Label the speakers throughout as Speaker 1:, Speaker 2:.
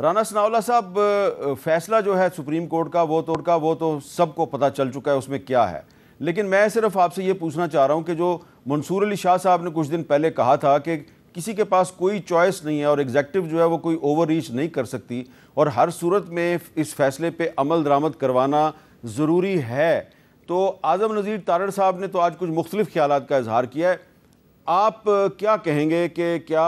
Speaker 1: राना सनावला साहब फैसला जो है सुप्रीम कोर्ट का वो तोड़ का वो तो सबको पता चल चुका है उसमें क्या है लेकिन मैं सिर्फ आपसे ये पूछना चाह रहा हूँ कि जो मंसूर अली शाह साहब ने कुछ दिन पहले कहा था कि किसी के पास कोई चॉइस नहीं है और एग्जेक्टिव जो है वो कोई ओवर रीच नहीं कर सकती और हर सूरत में इस फैसले पे अमल दरामद करवाना ज़रूरी है तो आज़म नज़ीर तारड़ साहब ने तो आज कुछ मुख्तलिफ ख्याल का इजहार किया है आप क्या कहेंगे कि क्या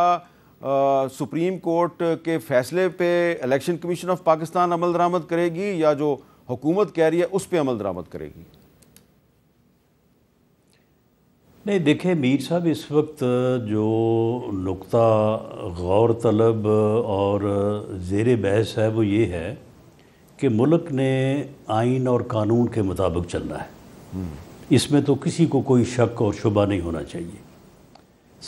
Speaker 1: सुप्रीम कोर्ट के फैसले पे इलेक्शन कमीशन ऑफ पाकिस्तान अमल दरामद करेगी या जो हुकूमत कह रही है उस पर अमल दरामद करेगी
Speaker 2: नहीं देखें मीर साहब इस वक्त जो नुकता गौर तलब और जेर बहस है वो ये है कि मुल्क ने आइन और कानून के मुताबिक चलना है हम्म। इसमें तो किसी को कोई शक और शुबा नहीं होना चाहिए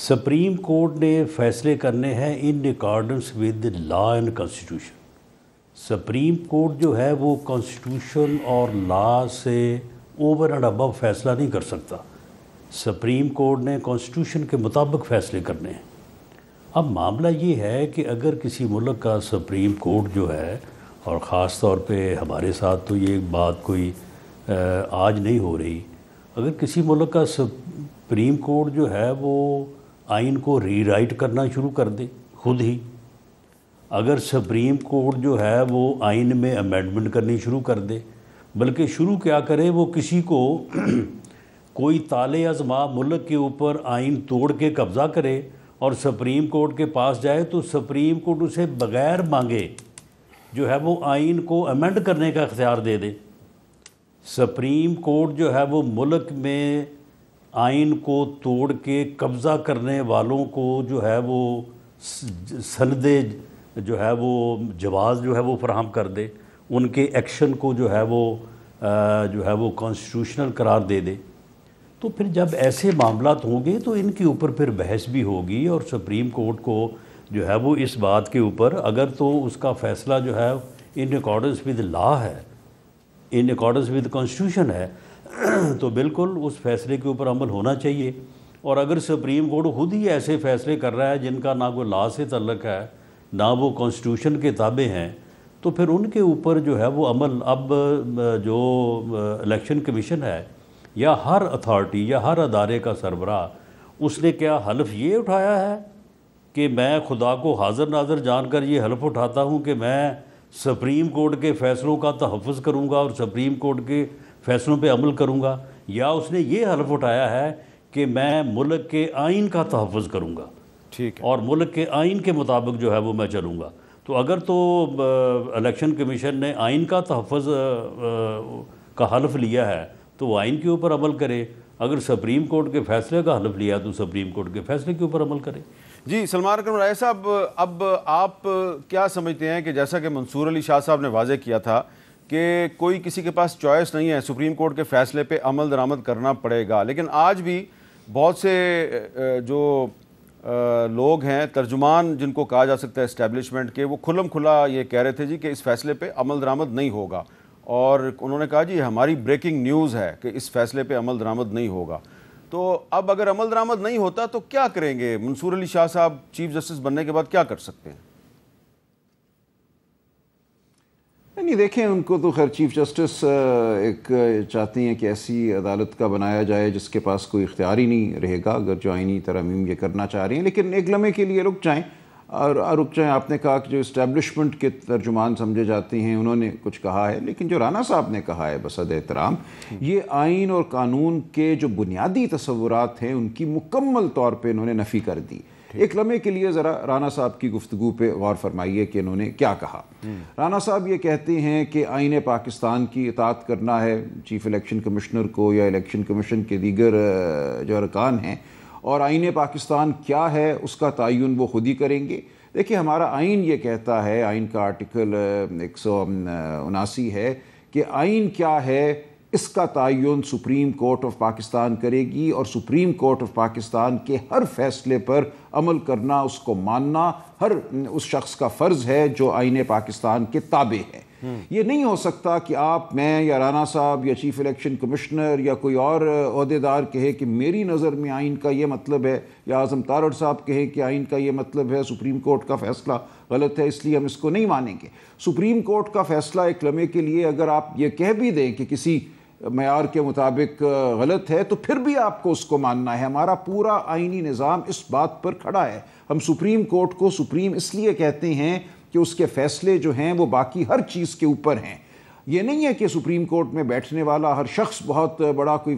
Speaker 2: सुप्रीम कोर्ट ने फैसले करने हैं in accordance with law and constitution supreme court जो है वो कॉन्स्टिट्यूशन और लॉ से ओवर एंड अबव फैसला नहीं कर सकता सुप्रीम कोर्ट ने कॉन्स्टिट्यूशन के मुताबिक फ़ैसले करने हैं अब मामला ये है कि अगर किसी मुल्क का सुप्रीम कोर्ट जो है और ख़ास तौर पे हमारे साथ तो ये बात कोई आज नहीं हो रही अगर किसी मुल्क का सुप्रीम कोर्ट जो है वो आइन को रीराइट करना शुरू कर दे खुद ही अगर सुप्रीम कोर्ट जो है वो आइन में अमेंडमेंट करनी शुरू कर दे बल्कि शुरू क्या करे वो किसी को कोई ताले अजमा मुल्क के ऊपर आइन तोड़ के कब्ज़ा करे और सुप्रीम कोर्ट के पास जाए तो सुप्रीम कोर्ट उसे बगैर मांगे जो है वो आइन को अमेंड करने का अख्तियार दे दे सुप्रीम कोर्ट जो है वो मुल्क में आइन को तोड़ के कब्ज़ा करने वालों को जो है वो सनदे जो है वो जवाब जो है वो फ्राहम कर दे उनके एक्शन को जो है वो जो है वो कॉन्स्टिट्यूशनल करार दे दे तो फिर जब ऐसे मामला होंगे तो इनके ऊपर फिर बहस भी होगी और सुप्रीम कोर्ट को जो है वो इस बात के ऊपर अगर तो उसका फ़ैसला जो है इन अकॉर्डेंस विद लॉ है इन अकॉर्डेंस विद कॉन्स्टिट्यूशन है तो बिल्कुल उस फैसले के ऊपर अमल होना चाहिए और अगर सुप्रीम कोर्ट खुद ही ऐसे फैसले कर रहा है जिनका ना कोई ला से तल्लक है ना वो कॉन्स्टिट्यूशन के ताबे हैं तो फिर उनके ऊपर जो है वो अमल अब जो इलेक्शन कमीशन है या हर अथॉरिटी या हर अदारे का सरबरा उसने क्या हलफ ये उठाया है कि मैं खुदा को हाजिर नाजर जान कर ये हलफ उठाता हूँ कि मैं सुप्रीम कोर्ट के फ़ैसलों का तहफ़ करूँगा और सुप्रीम कोर्ट के फैसलों पे अमल करूँगा या उसने ये हल्फ उठाया है कि मैं मुल्क के आइन का तहफ़ करूँगा ठीक है और मुल्क के आइन के मुताबिक जो है वो मैं चलूँगा तो अगर तो इलेक्शन कमीशन ने आइन का तहफ़ का हल्फ लिया है तो वो आइन के ऊपर अमल करे अगर सुप्रीम कोर्ट के फैसले का हल्फ लिया तो सुप्रीम कोर्ट के फैसले के ऊपर अमल करे जी सलमान अक्रम राय साहब अब आप क्या समझते
Speaker 1: हैं कि जैसा कि मंसूर अली शाह साहब ने वाजे किया था कि कोई किसी के पास चॉइस नहीं है सुप्रीम कोर्ट के फैसले पे अमल दरामद करना पड़ेगा लेकिन आज भी बहुत से जो लोग हैं तर्जुमान जिनको कहा जा सकता है इस्टेब्लिशमेंट के वो खुलम खुला ये कह रहे थे जी कि इस फैसले पे अमल दरामद नहीं होगा और उन्होंने कहा जी हमारी ब्रेकिंग न्यूज़ है कि इस फैसले पर अमल दरामद नहीं होगा तो अब अगर अमल दरामद नहीं होता तो क्या करेंगे मंसूर अली शाह साहब चीफ जस्टिस बनने के बाद क्या कर सकते हैं
Speaker 3: नहीं देखें उनको तो खैर चीफ जस्टिस एक चाहते हैं कि ऐसी अदालत का बनाया जाए जिसके पास कोई इख्तियार ही नहीं रहेगा अगर जो आइनी तरमीम ये करना चाह रही हैं लेकिन एक लम्हे के लिए रुक जाएँ और रुक जाएँ आपने कहा कि जो इस्टेबलिशमेंट के तर्जुमान समझे जाते हैं उन्होंने कुछ कहा है लेकिन जो राना साहब ने कहा है बसद एहतराम ये आइन और कानून के जो बुनियादी तस्वुरात हैं उनकी मुकम्मल तौर पर इन्होंने नफ़ी कर दी एक लम्हे के लिए ज़रा राना साहब की गुफ्तु पर गौर फरमाइए कि इन्होंने क्या कहा हम्म। राना साहब ये कहते हैं कि आइन पाकिस्तान की इतात करना है चीफ इलेक्शन कमिश्नर को या इलेक्शन कमीशन के दीगर जो अरकान हैं और आइन पाकिस्तान क्या है उसका तयन वो खुद ही करेंगे देखिए हमारा आइन ये कहता है आइन का आर्टिकल एक सौ उनासी है कि आइन क्या है इसका तयन सुप्रीम कोर्ट ऑफ पाकिस्तान करेगी और सुप्रीम कोर्ट ऑफ पाकिस्तान के हर फैसले पर अमल करना उसको मानना हर उस शख्स का फ़र्ज़ है जो आइन पाकिस्तान के ताबे है हम्म। ये नहीं हो सकता कि आप मैं या राना साहब या चीफ इलेक्शन कमिश्नर या कोई और अहदेदार कहे कि मेरी नज़र में आइन का ये मतलब है या आज़म तारड़ साहब कहे कि आइन का ये मतलब है सुप्रीम कोर्ट का फ़ैसला गलत है इसलिए हम इसको नहीं मानेंगे सुप्रीम कोर्ट का फ़ैसला एक लम्हे के लिए अगर आप ये कह भी दें कि किसी मैार के मुताबिक गलत है तो फिर भी आपको उसको मानना है हमारा पूरा आइनी निज़ाम इस बात पर खड़ा है हम सुप्रीम कोर्ट को सुप्रीम इसलिए कहते हैं कि उसके फ़ैसले जो हैं वो बाकी हर चीज़ के ऊपर हैं ये नहीं है कि सुप्रीम कोर्ट में बैठने वाला हर शख्स बहुत बड़ा कोई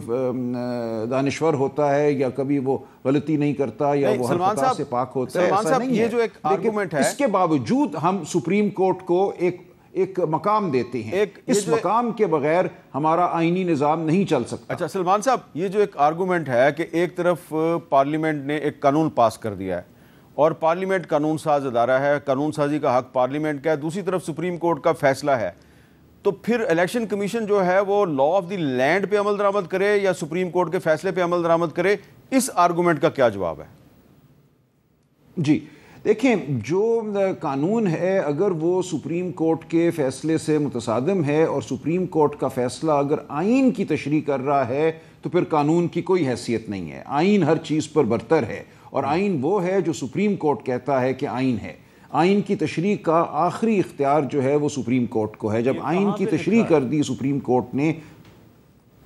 Speaker 3: दानश्वर होता है या कभी वो गलती नहीं करता या नहीं, वो हर से पाक होता है ऐसा नहीं ये है। जो एक है इसके बावजूद हम सुप्रीम कोर्ट को एक एक मकाम देते हैं एक इस मकाम के बगैर हमारा आइनी
Speaker 1: निज़ाम नहीं चल सकता अच्छा सलमान साहब ये जो एक आर्गूमेंट है कि एक तरफ पार्लियामेंट ने एक कानून पास कर दिया है और पार्लियामेंट कानून साज अदारा है कानून साजी का हक पार्लियामेंट का है दूसरी तरफ सुप्रीम कोर्ट का फैसला है तो फिर इलेक्शन कमीशन जो है वो लॉ ऑफ द लैंड पे अमल दरामद करे या सुप्रीम कोर्ट के फैसले पे अमल दरामद करे इस आर्गूमेंट का क्या जवाब है
Speaker 3: जी देखें जो कानून है अगर वो सुप्रीम कोर्ट के फ़ैसले से मुतसादम है और सुप्रीम कोर्ट का फ़ैसला अगर आइन की तशरी कर रहा है तो फिर कानून की कोई हैसियत नहीं है आइन हर चीज़ पर बरतर है और आइन वो है जो सुप्रीम कोर्ट कहता है कि आइन है आइन की तशरी का आखिरी इख्तियार जो है वो सुप्रीम कोर्ट को है जब आइन की तशरी कर दी सुप्रीम कोर्ट ने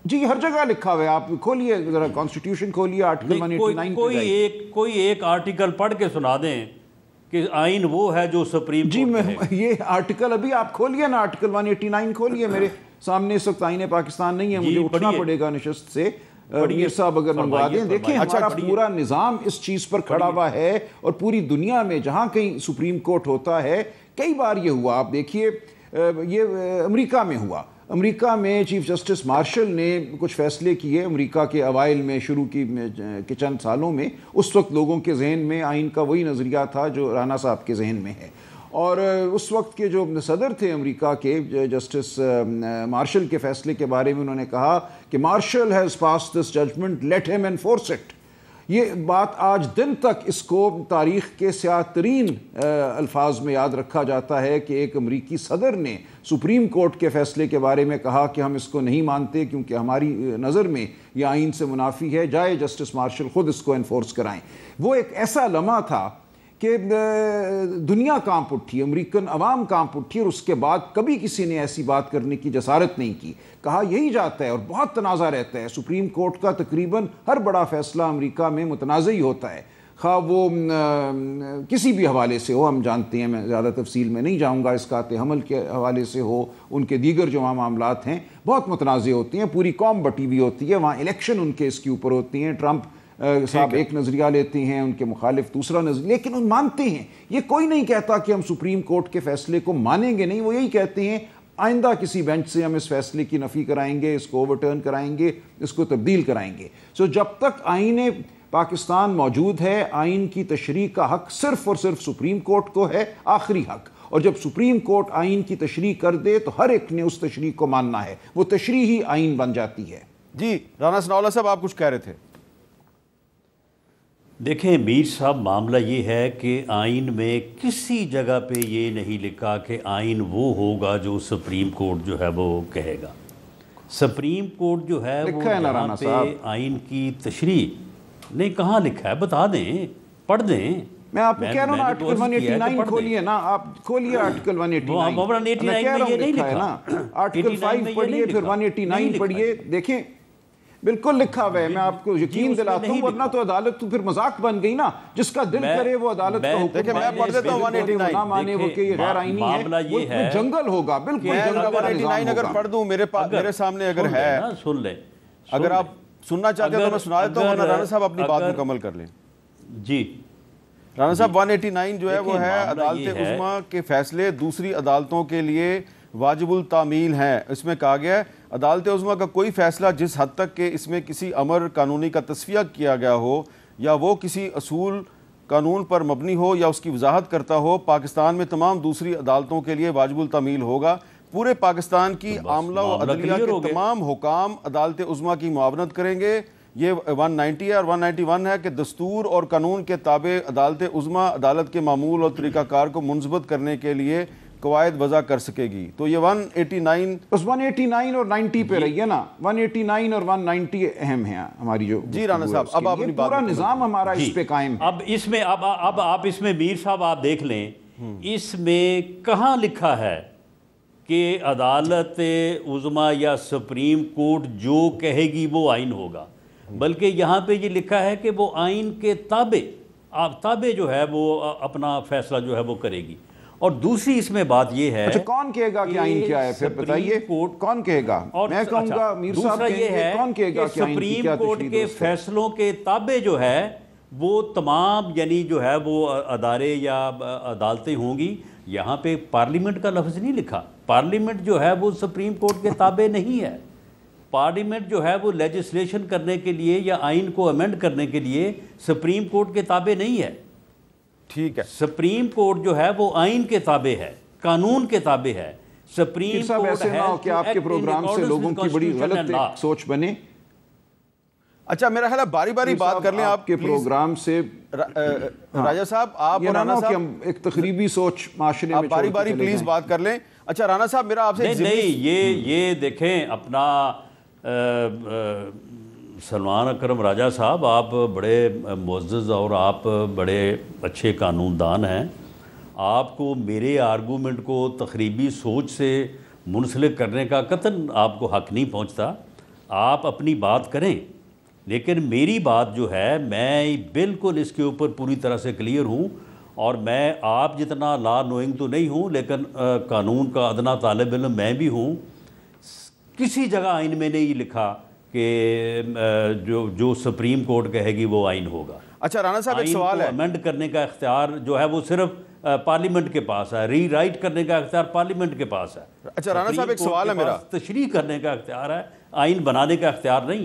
Speaker 3: जी हर जगह लिखा हुआ है आप खोलिए जरा कॉन्स्टिट्यूशन खोलिए आर्टिकल कोई, कोई
Speaker 2: एक कोई एक आर्टिकल पढ़ के सुना दें कि आइन वो है जो सुप्रीम जी मैं ये
Speaker 3: आर्टिकल अभी आप खोलिए ना आर्टिकल नाइन खोलिए मेरे सामने इस वक्त आइन पाकिस्तान नहीं है मुझे उठना पड़ेगा नशस्त से साहब अगर मंगवा दें देखें अच्छा पूरा निज़ाम इस चीज़ पर खड़ा हुआ है और पूरी दुनिया में जहाँ कहीं सुप्रीम कोर्ट होता है कई बार ये हुआ आप देखिए ये अमेरिका में हुआ अमेरिका में चीफ जस्टिस मार्शल ने कुछ फैसले किए अमेरिका के अवाइल में शुरू की के चंद सालों में उस वक्त लोगों के जहन में आइन का वही नज़रिया था जो राना साहब के जहन में है और उस वक्त के जो सदर थे अमेरिका के जस्टिस मार्शल के फैसले के बारे में उन्होंने कहा कि Marshall has pass this judgment let him enforce it ये बात आज दिन तक इसको तारीख़ के स्याह तरीन अल्फाज में याद रखा जाता है कि एक अमरीकी सदर ने सुप्रीम कोर्ट के फ़ैसले के बारे में कहा कि हम इसको नहीं मानते क्योंकि हमारी नज़र में यह आइन से मुनाफी है जाए जस्टिस मार्शल ख़ुद इसको इन्फोर्स कराएं वो एक ऐसा लम्हा था कि दुनिया कांप उठी अमरीकन अवाम कांप उठी और उसके बाद कभी किसी ने ऐसी बात करने की जसारत नहीं की कहा यही जाता है और बहुत तनाज़ा रहता है सुप्रीम कोर्ट का तकरीबन हर बड़ा फैसला अमरीका में मुतनाज़ ही होता है खा वो आ, किसी भी हवाले से हो हम जानते हैं मैं ज़्यादा तफसील में नहीं जाऊँगा इसका हमल के हवाले से हो उनके दीगर जो वहाँ मामलात हैं बहुत मुतनाज़ होते हैं पूरी कौम बटी हुई होती है वहाँ इलेक्शन उनके इसके ऊपर होती हैं ट्रंप साहब एक नज़रिया लेते हैं उनके मुखालिफ दूसरा नजरिया लेकिन उन मानते हैं ये कोई नहीं कहता कि हम सुप्रीम कोर्ट के फैसले को मानेंगे नहीं वो यही कहते हैं आइंदा किसी बेंच से हम इस फैसले की नफ़ी कराएंगे इसको ओवरटर्न कराएंगे इसको तब्दील कराएंगे सो जब तक आइन पाकिस्तान मौजूद है आइन की तशरी का हक सिर्फ और सिर्फ सुप्रीम कोर्ट को है आखिरी हक और जब सुप्रीम कोर्ट आइन की तशरी कर दे तो हर एक ने उस तशरी को मानना है वो तशरी ही आइन बन जाती है जी राना सनावला साहब आप कुछ कह रहे थे
Speaker 2: देखें मीर साहब मामला ये है कि आइन में किसी जगह पे ये नहीं लिखा कि आइन वो होगा जो सुप्रीम कोर्ट जो है वो कहेगा सुप्रीम कोर्ट जो है वो है पे आइन की तशरी नहीं कहाँ लिखा है बता दें पढ़ दें मैं आपको कह रहा हूँ आर्टिकल तो
Speaker 3: खोलिए ना आप खोलिए हाँ। आर्टिकल 189 में ये नहीं लिखा है ना आर्टिकल फाइव पढ़िए फिर वन एटी नाइन पढ़िए देखें बिल्कुल लिखा हुआ है मैं आपको यकीन दिलाता हूँ वरना तो अदालत तो फिर मजाक बन गई ना जिसका दिल करे वो अदालत जंगल होगा बिल्कुल अगर पढ़
Speaker 1: दूं मेरे पास मेरे सामने अगर है सुन ले अगर आप सुनना चाहते हैं तो मैं सुना देता हूँ राणा साहब अपनी बात मुकम्मल कर लें जी राणा साहब 189 जो है वो है अदालत उजमा के फैसले दूसरी अदालतों के लिए वाजिबुल तामील हैं इसमें कहा गया है अदालत उज़मा का कोई फ़ैसला जिस हद तक के इसमें किसी अमर कानूनी का तस्फिया किया गया हो या वो किसी असूल कानून पर मबनी हो या उसकी वजाहत करता हो पाकिस्तान में तमाम दूसरी अदालतों के लिए वाजबुल तमील होगा पूरे पाकिस्तान की तो आमला और अदलिया के तमाम हुकाम अदालत उज़मा की मुआवनत करेंगे ये 190 है और 191 है कि दस्तूर और कानून के ताबे अदालत उज़मा अदालत के मामूल और तरीक़ाकार को मुनबत करने के लिए कवायद वजह कर सकेगी तो ये 189 बस 189 और 90 पे रही है ना
Speaker 3: 189 और 190 अहम है हमारी जो जी राना साहब अब आप पूरा निज़ाम हमारा इस पे कायम
Speaker 2: अब इसमें अब अब आप इसमें मीर साहब आप देख लें हम्म। इसमें कहाँ लिखा है कि अदालत उजमा या सुप्रीम कोर्ट जो कहेगी वो आइन होगा बल्कि यहाँ पे ये लिखा है कि वो आइन के ताबे आप ताबे जो है वो अपना फैसला जो है वो करेगी और दूसरी इसमें बात यह है अच्छा कौन
Speaker 3: कहेगा कि आइन क्या है फिर बताइए कोर्ट कौन कहेगा
Speaker 2: और मैं कहूंगा अच्छा, मीर ये है कौन कहेगा कि सुप्रीम कोर्ट के फैसलों के ताबे जो है वो तमाम यानी जो है वो अदारे या अदालतें होंगी यहाँ पे पार्लियामेंट का लफ्ज़ नहीं लिखा पार्लियामेंट जो है वो सुप्रीम कोर्ट के ताबे नहीं है पार्लियामेंट जो है वो लेजिस्लेशन करने के लिए या आइन को अमेंड करने के लिए सुप्रीम कोर्ट के ताबे नहीं है ठीक है सुप्रीम कोर्ट जो है वो आइन के ताबे है कानून के ताबे है सुप्रीम कोर्ट कि आपके प्रोग्राम से लोगों की बड़ी गलत
Speaker 1: सोच बने अच्छा मेरा ख्याल बारी बारी बात कर लें आपके प्रोग्राम से हाँ। राजा साहब आप राना साहब हम
Speaker 3: एक तकरीबी सोच माशरे
Speaker 1: में बारी बारी प्लीज बात कर लें अच्छा राणा साहब मेरा आपसे नहीं ये
Speaker 2: ये देखें अपना सलमान अकरम राजा साहब आप बड़े मोज़ और आप बड़े अच्छे कानूनदान हैं आपको मेरे आर्गूमेंट को तकरीबी सोच से मुनसलिक करने का कतन आपको हक नहीं पहुंचता आप अपनी बात करें लेकिन मेरी बात जो है मैं बिल्कुल इसके ऊपर पूरी तरह से क्लियर हूँ और मैं आप जितना ला नोइंग तो नहीं हूँ लेकिन आ, कानून का अदना तालब इलम मैं भी हूँ किसी जगह आइन में नहीं लिखा कि जो जो सुप्रीम कोर्ट कहेगी वो आइन होगा अच्छा राणा साहब एक सवाल है अमेंड करने का इख्तियार जो है वो सिर्फ पार्लियामेंट के पास है री राइट करने का अख्तियार पार्लियामेंट के पास है अच्छा राणा साहब एक सवाल है मेरा तशरी करने का अख्तियार है आइन बनाने का अख्तियार नहीं है